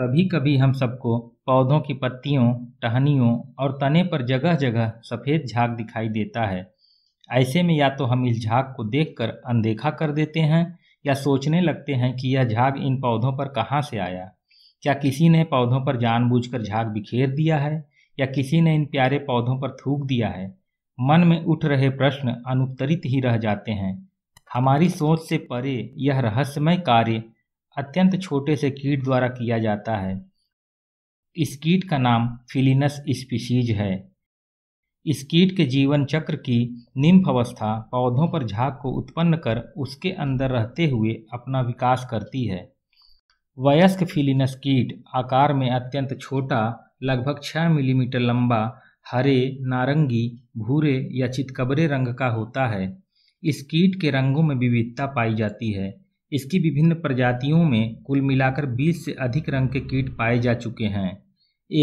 कभी कभी हम सबको पौधों की पत्तियों टहनियों और तने पर जगह जगह सफ़ेद झाग दिखाई देता है ऐसे में या तो हम इस झाग को देखकर अनदेखा कर देते हैं या सोचने लगते हैं कि यह झाग इन पौधों पर कहाँ से आया क्या किसी ने पौधों पर जानबूझकर झाग बिखेर दिया है या किसी ने इन प्यारे पौधों पर थूक दिया है मन में उठ रहे प्रश्न अनुत्तरित ही रह जाते हैं हमारी सोच से परे यह रहस्यमय कार्य अत्यंत छोटे से कीट द्वारा किया जाता है इस कीट का नाम फिलिनस स्पीसीज है इस कीट के जीवन चक्र की निम्फ अवस्था पौधों पर झाग को उत्पन्न कर उसके अंदर रहते हुए अपना विकास करती है वयस्क फिलिनस कीट आकार में अत्यंत छोटा लगभग छः मिलीमीटर लंबा हरे नारंगी भूरे या चितकबरे रंग का होता है इस कीट के रंगों में विविधता पाई जाती है इसकी विभिन्न प्रजातियों में कुल मिलाकर 20 से अधिक रंग के कीट पाए जा चुके हैं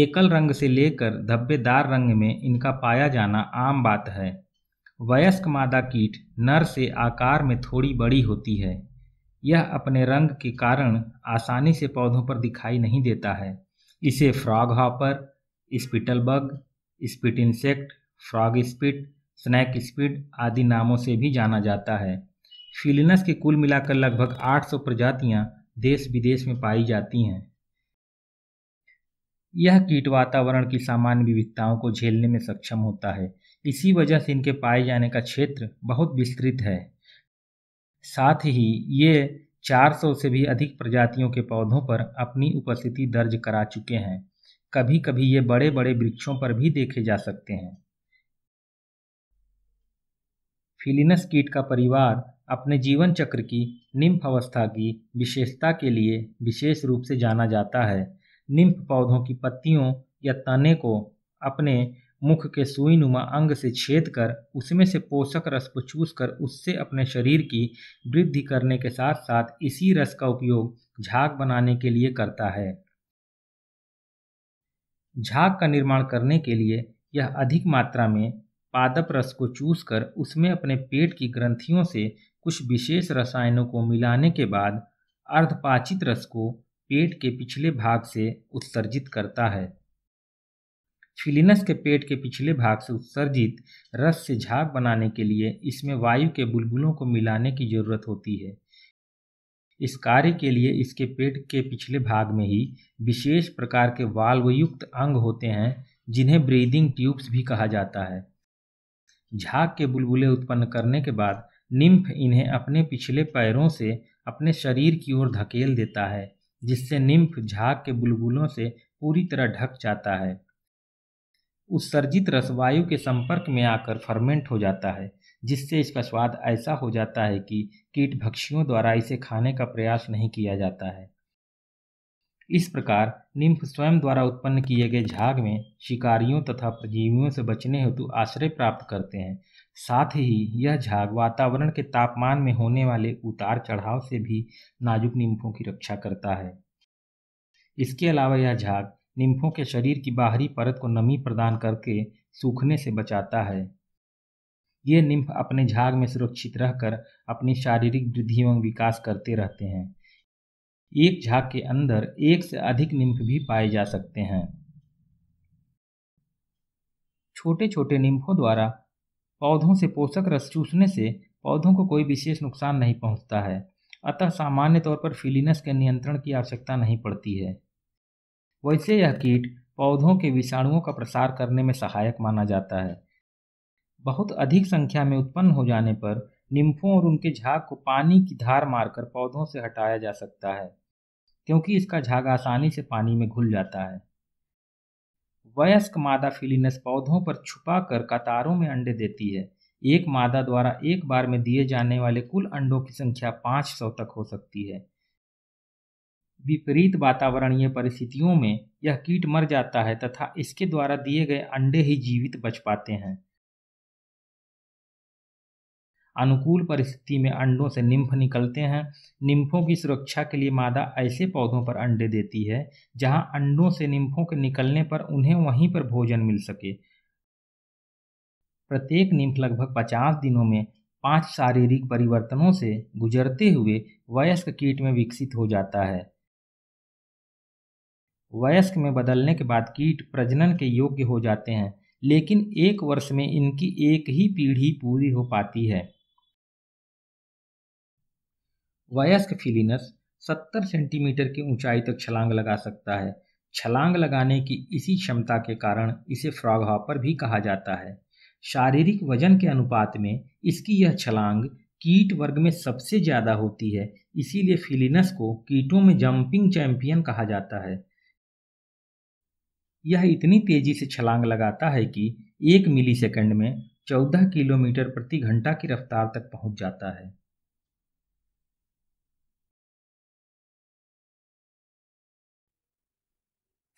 एकल रंग से लेकर धब्बेदार रंग में इनका पाया जाना आम बात है वयस्क मादा कीट नर से आकार में थोड़ी बड़ी होती है यह अपने रंग के कारण आसानी से पौधों पर दिखाई नहीं देता है इसे frog hopper spittle bug spit insect frog spit snake spit आदि नामों से भी जाना जाता है फिलिनस के कुल मिलाकर लगभग 800 प्रजातियां देश विदेश में पाई जाती हैं यह कीट वातावरण की सामान्य विविधताओं को झेलने में सक्षम होता है इसी वजह से इनके पाए जाने का क्षेत्र बहुत विस्तृत है साथ ही ये 400 से भी अधिक प्रजातियों के पौधों पर अपनी उपस्थिति दर्ज करा चुके हैं कभी कभी ये बड़े बड़े वृक्षों पर भी देखे जा सकते हैं फिलिनस कीट का परिवार अपने जीवन चक्र की निम्फ अवस्था की विशेषता के लिए विशेष रूप से जाना जाता है निम्फ पौधों की पत्तियों या तने को अपने मुख के सुईनुमा अंग से छेद कर उसमें से पोषक रस को चूस कर उससे अपने शरीर की वृद्धि करने के साथ साथ इसी रस का उपयोग झाग बनाने के लिए करता है झाग का निर्माण करने के लिए यह अधिक मात्रा में पादप रस को चूस कर उसमें अपने पेट की ग्रंथियों से कुछ विशेष रसायनों को मिलाने के बाद अर्धपाचित रस को पेट के पिछले भाग से उत्सर्जित करता है फिलिनस के पेट के पिछले भाग से उत्सर्जित रस से झाग बनाने के लिए इसमें वायु के बुलबुलों को मिलाने की जरूरत होती है इस कार्य के लिए इसके पेट के पिछले भाग में ही विशेष प्रकार के वाल्वयुक्त अंग होते हैं जिन्हें ब्रीदिंग ट्यूब्स भी कहा जाता है झाग के बुलबुले उत्पन्न करने के बाद निम्फ इन्हें अपने पिछले पैरों से अपने शरीर की ओर धकेल देता है जिससे निम्फ झाग के बुलबुलों से पूरी तरह ढक जाता है उत्सर्जित रसवायु के संपर्क में आकर फर्मेंट हो जाता है जिससे इसका स्वाद ऐसा हो जाता है कि कीट भक्षियों द्वारा इसे खाने का प्रयास नहीं किया जाता है इस प्रकार निम्फ स्वयं द्वारा उत्पन्न किए गए झाग में शिकारियों तथा परजीवियों से बचने हेतु आश्रय प्राप्त करते हैं साथ ही यह झाग वातावरण के तापमान में होने वाले उतार चढ़ाव से भी नाजुक निम्फों की रक्षा करता है इसके अलावा यह झाग निम्फों के शरीर की बाहरी परत को नमी प्रदान करके सूखने से बचाता है ये निम्फ अपने झाग में सुरक्षित रहकर अपनी शारीरिक वृद्धि एवं विकास करते रहते हैं एक झाग के अंदर एक से अधिक निम्फ भी पाए जा सकते हैं छोटे छोटे निम्फों द्वारा पौधों से पोषक रस चूसने से पौधों को कोई विशेष नुकसान नहीं पहुंचता है अतः सामान्य तौर पर फिलिनस के नियंत्रण की आवश्यकता नहीं पड़ती है वैसे यह कीट पौधों के विषाणुओं का प्रसार करने में सहायक माना जाता है बहुत अधिक संख्या में उत्पन्न हो जाने पर निम्फों और उनके झाग को पानी की धार मारकर पौधों से हटाया जा सकता है क्योंकि इसका झाग आसानी से पानी में घुल जाता है वयस्क मादा फिलिनस पौधों पर छुपा कर कतारों में अंडे देती है एक मादा द्वारा एक बार में दिए जाने वाले कुल अंडों की संख्या 500 तक हो सकती है विपरीत वातावरणीय परिस्थितियों में यह कीट मर जाता है तथा इसके द्वारा दिए गए अंडे ही जीवित बच पाते हैं अनुकूल परिस्थिति में अंडों से निम्फ निकलते हैं निम्फों की सुरक्षा के लिए मादा ऐसे पौधों पर अंडे देती है जहां अंडों से निम्फों के निकलने पर उन्हें वहीं पर भोजन मिल सके प्रत्येक निम्फ लगभग 50 दिनों में पांच शारीरिक परिवर्तनों से गुजरते हुए वयस्क कीट में विकसित हो जाता है वयस्क में बदलने के बाद कीट प्रजनन के योग्य हो जाते हैं लेकिन एक वर्ष में इनकी एक ही पीढ़ी पूरी हो पाती है वयस्क फिलिनस 70 सेंटीमीटर की ऊंचाई तक छलांग लगा सकता है छलांग लगाने की इसी क्षमता के कारण इसे फ्रॉग हॉपर भी कहा जाता है शारीरिक वजन के अनुपात में इसकी यह छलांग कीट वर्ग में सबसे ज़्यादा होती है इसीलिए फिलिनस को कीटों में जंपिंग चैंपियन कहा जाता है यह इतनी तेजी से छलांग लगाता है कि एक मिलीसेकंड में चौदह किलोमीटर प्रति घंटा की रफ्तार तक पहुंच जाता है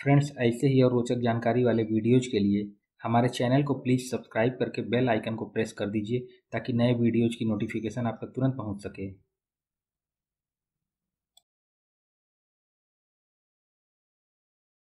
फ्रेंड्स ऐसे ही और रोचक जानकारी वाले वीडियोज के लिए हमारे चैनल को प्लीज़ सब्सक्राइब करके बेल आइकन को प्रेस कर दीजिए ताकि नए वीडियोज की नोटिफिकेशन आप तक तुरंत पहुँच सके